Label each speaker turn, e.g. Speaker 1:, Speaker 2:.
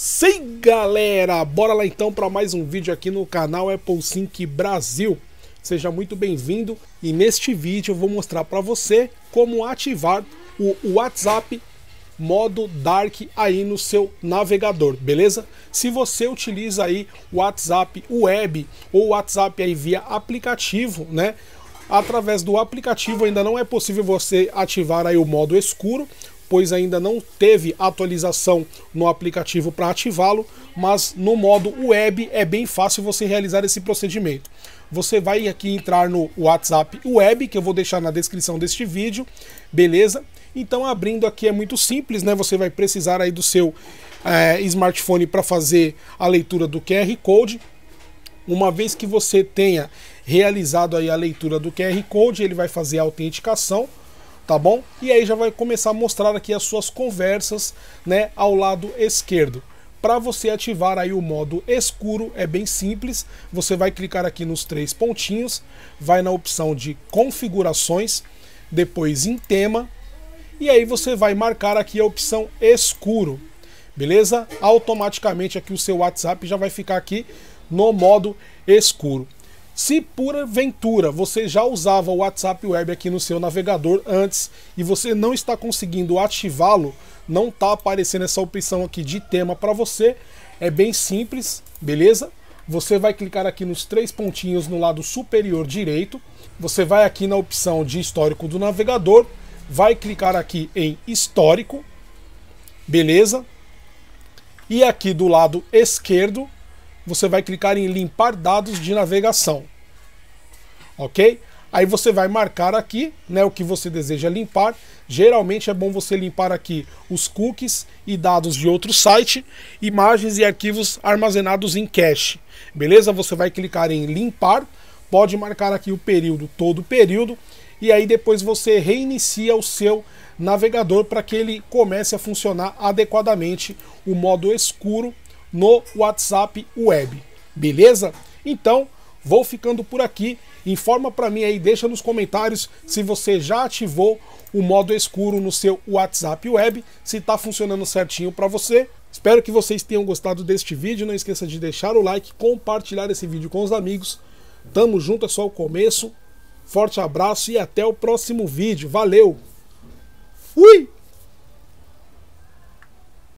Speaker 1: Sim, galera! Bora lá então para mais um vídeo aqui no canal Apple Sync Brasil. Seja muito bem-vindo e neste vídeo eu vou mostrar para você como ativar o WhatsApp modo Dark aí no seu navegador, beleza? Se você utiliza aí o WhatsApp Web ou WhatsApp aí via aplicativo, né? Através do aplicativo ainda não é possível você ativar aí o modo escuro, pois ainda não teve atualização no aplicativo para ativá-lo, mas no modo web é bem fácil você realizar esse procedimento. Você vai aqui entrar no WhatsApp web, que eu vou deixar na descrição deste vídeo, beleza? Então abrindo aqui é muito simples, né? Você vai precisar aí do seu é, smartphone para fazer a leitura do QR Code. Uma vez que você tenha realizado aí a leitura do QR Code, ele vai fazer a autenticação tá bom? E aí já vai começar a mostrar aqui as suas conversas, né, ao lado esquerdo. Para você ativar aí o modo escuro é bem simples, você vai clicar aqui nos três pontinhos, vai na opção de configurações, depois em tema, e aí você vai marcar aqui a opção escuro, beleza? Automaticamente aqui o seu WhatsApp já vai ficar aqui no modo escuro. Se porventura você já usava o WhatsApp Web aqui no seu navegador antes e você não está conseguindo ativá-lo, não está aparecendo essa opção aqui de tema para você, é bem simples, beleza? Você vai clicar aqui nos três pontinhos no lado superior direito, você vai aqui na opção de histórico do navegador, vai clicar aqui em histórico, beleza? E aqui do lado esquerdo você vai clicar em limpar dados de navegação. Ok? Aí você vai marcar aqui né, o que você deseja limpar. Geralmente é bom você limpar aqui os cookies e dados de outro site, imagens e arquivos armazenados em cache. Beleza? Você vai clicar em limpar, pode marcar aqui o período, todo o período, e aí depois você reinicia o seu navegador para que ele comece a funcionar adequadamente o modo escuro no WhatsApp Web. Beleza? Então, vou ficando por aqui. Informa para mim aí, deixa nos comentários se você já ativou o modo escuro no seu WhatsApp Web, se está funcionando certinho para você. Espero que vocês tenham gostado deste vídeo. Não esqueça de deixar o like, compartilhar esse vídeo com os amigos. Tamo junto, é só o começo. Forte abraço e até o próximo vídeo. Valeu! Fui!